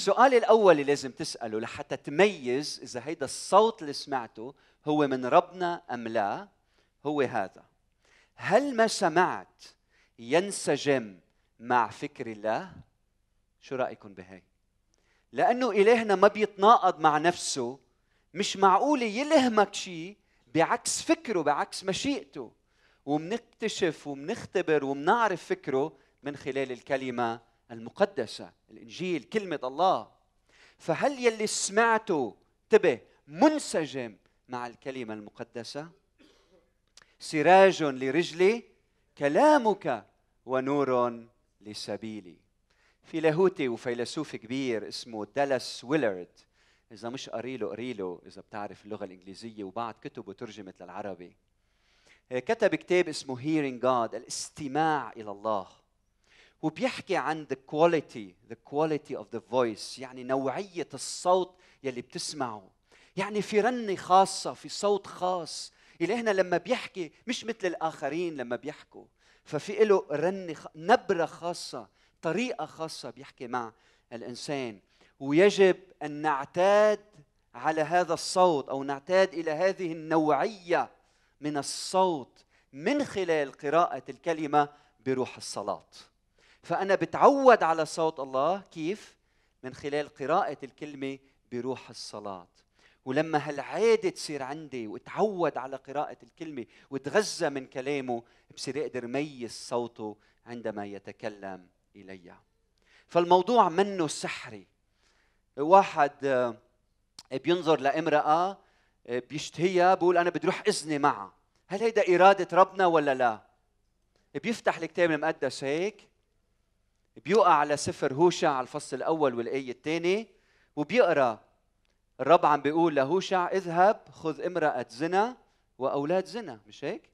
السؤال الاول اللي لازم تساله لحتى تميز اذا هيدا الصوت اللي سمعته هو من ربنا ام لا هو هذا هل ما سمعت ينسجم مع فكر الله شو رايكم بهي لانه الهنا ما بيتناقض مع نفسه مش معقول يلهمك شيء بعكس فكره بعكس مشيئته ومنكتشف ومنختبر ومنعرف فكره من خلال الكلمه المقدسة الإنجيل كلمة الله فهل يلي سمعته انتبه منسجم مع الكلمة المقدسة سراج لرجلي كلامك ونور لسبيلي في لاهوتي وفيلسوف كبير اسمه دالاس ويلارد إذا مش قريله له له إذا بتعرف اللغة الإنجليزية وبعض كتبه ترجمت للعربي كتب كتاب اسمه Hearing God الاستماع إلى الله وبيحكي عن the quality the quality of the voice يعني نوعية الصوت يلي بتسمعه يعني في رنة خاصة في صوت خاص إلهنا لما بيحكي مش مثل الآخرين لما بيحكوا ففي له رنة نبرة خاصة طريقة خاصة بيحكي مع الإنسان ويجب أن نعتاد على هذا الصوت أو نعتاد إلى هذه النوعية من الصوت من خلال قراءة الكلمة بروح الصلاة فأنا بتعود على صوت الله كيف؟ من خلال قراءة الكلمة بروح الصلاة ولما هالعادة تصير عندي واتعود على قراءة الكلمة وتغذى من كلامه بصير اقدر ميز صوته عندما يتكلم إلي فالموضوع منه سحري واحد آه، بينظر لامرأة آه، بيشتهيها بقول أنا بدي أروح إذني معها هل هيدا إرادة ربنا ولا لا؟ بيفتح الكتاب المقدس هيك بيوقع على سفر هوشع على الفصل الاول والايه الثاني وبيقرا الرب عم بيقول لهوشع اذهب خذ امراه زنا واولاد زنا مش هيك؟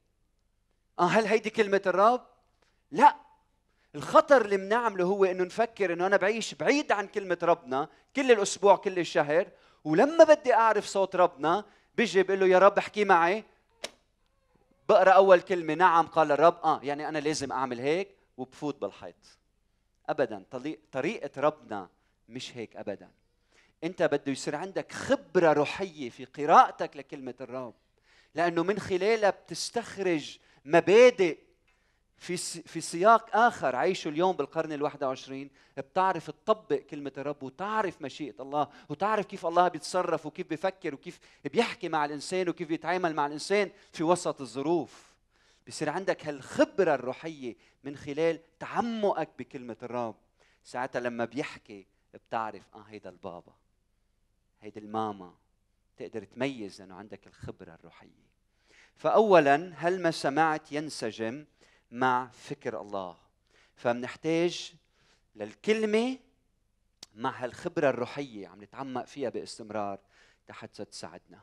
اه هل هيدي كلمه الرب؟ لا الخطر اللي بنعمله هو انه نفكر انه انا بعيش بعيد عن كلمه ربنا كل الاسبوع كل الشهر ولما بدي اعرف صوت ربنا بيجي بقول له يا رب احكي معي بقرا اول كلمه نعم قال الرب اه يعني انا لازم اعمل هيك وبفوت بالحيط ابدا طريقه ربنا مش هيك ابدا انت بده يصير عندك خبره روحيه في قراءتك لكلمه الرب لانه من خلالها بتستخرج مبادئ في في سياق اخر عيشه اليوم بالقرن ال21 بتعرف تطبق كلمه الرب وتعرف مشيئه الله وتعرف كيف الله بيتصرف وكيف بيفكر وكيف بيحكي مع الانسان وكيف بيتعامل مع الانسان في وسط الظروف بصير عندك هالخبره الروحيه من خلال تعمقك بكلمه الرب ساعتها لما بيحكي بتعرف اه هيدا البابا هيدي الماما تقدر تميز لانه عندك الخبره الروحيه فاولا هل ما سمعت ينسجم مع فكر الله فمنحتاج للكلمه مع هالخبره الروحيه عم نتعمق فيها باستمرار لحتى تساعدنا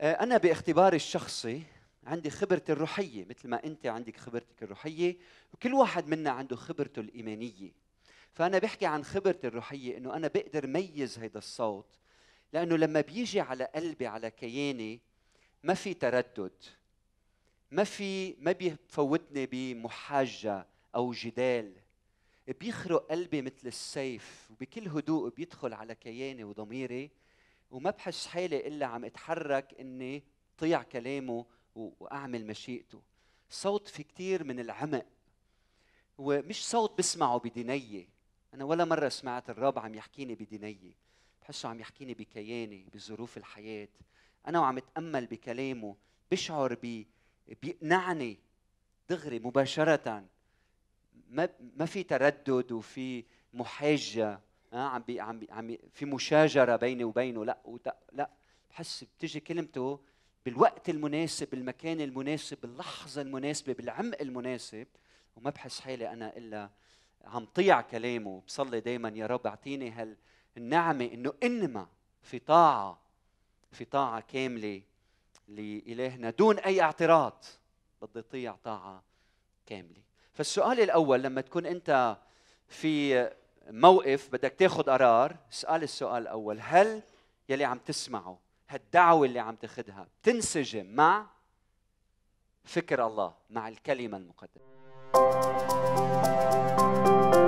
آه، انا باختباري الشخصي عندي خبرتي الروحية مثل ما أنت عندك خبرتك الروحية وكل واحد منا عنده خبرته الإيمانية فأنا بحكي عن خبرتي الروحية إنه أنا بقدر ميز هذا الصوت لأنه لما بيجي على قلبي على كياني ما في تردد ما في ما بيفوتني بمحاجة أو جدال بيخرق قلبي مثل السيف وبكل هدوء بيدخل على كياني وضميري وما بحس حالي إلا عم أتحرك إني طيع كلامه واعمل مشيئته صوت في كثير من العمق ومش صوت بسمعه بدنية أنا ولا مرة سمعت الرب عم يحكيني بدنية بحسه عم يحكيني بكياني بظروف الحياة أنا وعم أتأمل بكلامه بشعر بي بيقنعني دغري مباشرة ما ما في تردد وفي محاجة آه، عم بي عم بي عم بي في مشاجرة بيني وبينه لا لا بحس بتجي كلمته بالوقت المناسب بالمكان المناسب باللحظة المناسبة بالعمق المناسب وما بحس حالي أنا إلا عم طيع كلامه بصلي دايما يا رب أعطيني هال النعمة إنه إنما في طاعة في طاعة كاملة لإلهنا دون أي اعتراض بدي طيع طاعة كاملة فالسؤال الأول لما تكون أنت في موقف بدك تاخذ قرار اسأل السؤال الأول هل يلي عم تسمعه هالدعوه اللي عم تاخذها تنسجم مع فكر الله مع الكلمه المقدسه